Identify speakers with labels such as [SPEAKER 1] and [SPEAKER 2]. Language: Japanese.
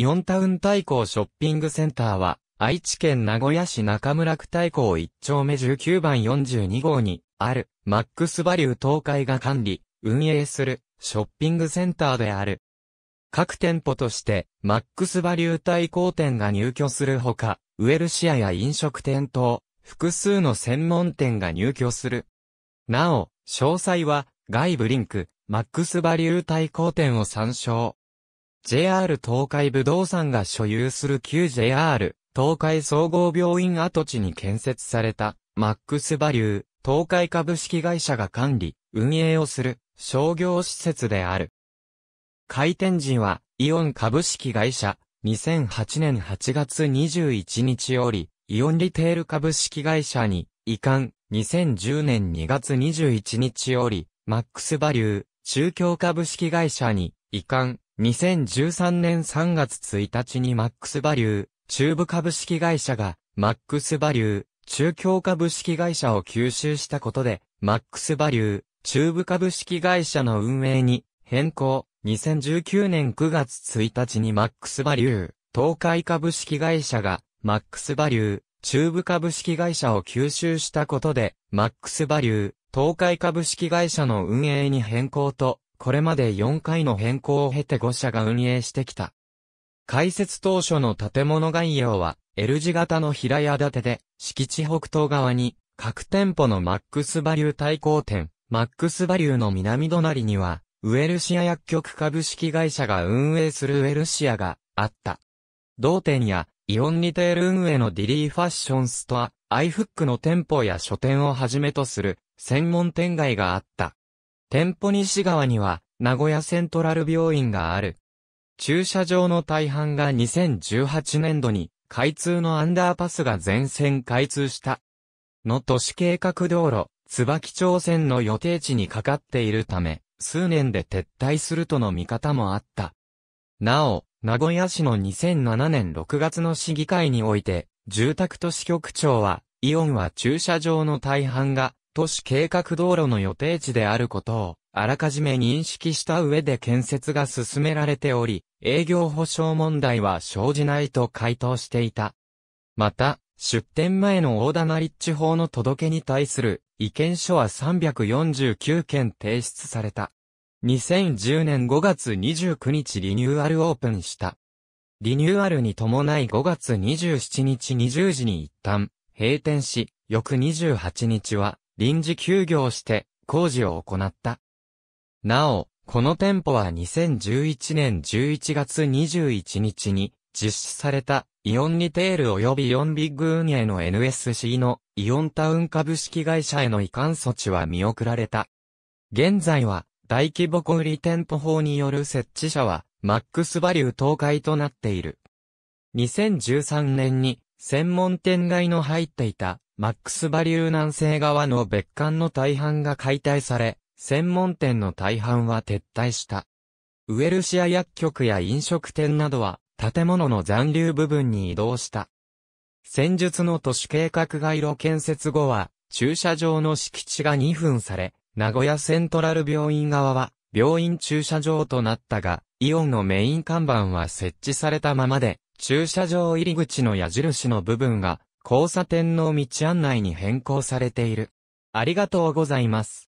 [SPEAKER 1] イオンタウン対抗ショッピングセンターは、愛知県名古屋市中村区大港1丁目19番42号に、ある、マックスバリュー東海が管理、運営する、ショッピングセンターである。各店舗として、マックスバリュー対抗店が入居するほか、ウエルシアや飲食店等、複数の専門店が入居する。なお、詳細は、外部リンク、マックスバリュー対抗店を参照。JR 東海武道産が所有する旧 JR 東海総合病院跡地に建設されたマックスバリュー東海株式会社が管理、運営をする商業施設である。開店時はイオン株式会社2008年8月21日よりイオンリテール株式会社に移管2010年2月21日よりマックスバリュー中京株式会社に移管2013年3月1日にマックスバリュー、中部株式会社が、マックスバリュー、中京株式会社を吸収したことで、マックスバリュー、中部株式会社の運営に変更。2019年9月1日にマックスバリュー、東海株式会社が、マックスバリュー、中部株式会社を吸収したことで、マックスバリュー、東海株式会社の運営に変更とこれまで4回の変更を経て5社が運営してきた。開設当初の建物概要は L 字型の平屋建てで、敷地北東側に各店舗のマックスバリュー対抗店、マックスバリューの南隣には、ウエルシア薬局株式会社が運営するウエルシアがあった。同店やイオンリテール運営のディリーファッションストア、アイフックの店舗や書店をはじめとする専門店街があった。店舗西側には、名古屋セントラル病院がある。駐車場の大半が2018年度に、開通のアンダーパスが全線開通した。の都市計画道路、椿町線の予定地にかかっているため、数年で撤退するとの見方もあった。なお、名古屋市の2007年6月の市議会において、住宅都市局長は、イオンは駐車場の大半が都市計画道路の予定地であることを、あらかじめ認識した上で建設が進められており、営業保障問題は生じないと回答していた。また、出店前の大棚立地法の届けに対する意見書は349件提出された。2010年5月29日リニューアルオープンした。リニューアルに伴い5月27日20時に一旦閉店し、翌28日は臨時休業して工事を行った。なお、この店舗は2011年11月21日に実施されたイオンリテール及びイオンビッグ運営の NSC のイオンタウン株式会社への移管措置は見送られた。現在は大規模小売店舗法による設置者はマックスバリュー東海となっている。2013年に専門店街の入っていた、マックスバリュー南西側の別館の大半が解体され、専門店の大半は撤退した。ウエルシア薬局や飲食店などは、建物の残留部分に移動した。戦術の都市計画街路建設後は、駐車場の敷地が2分され、名古屋セントラル病院側は、病院駐車場となったが、イオンのメイン看板は設置されたままで、駐車場入り口の矢印の部分が交差点の道案内に変更されている。ありがとうございます。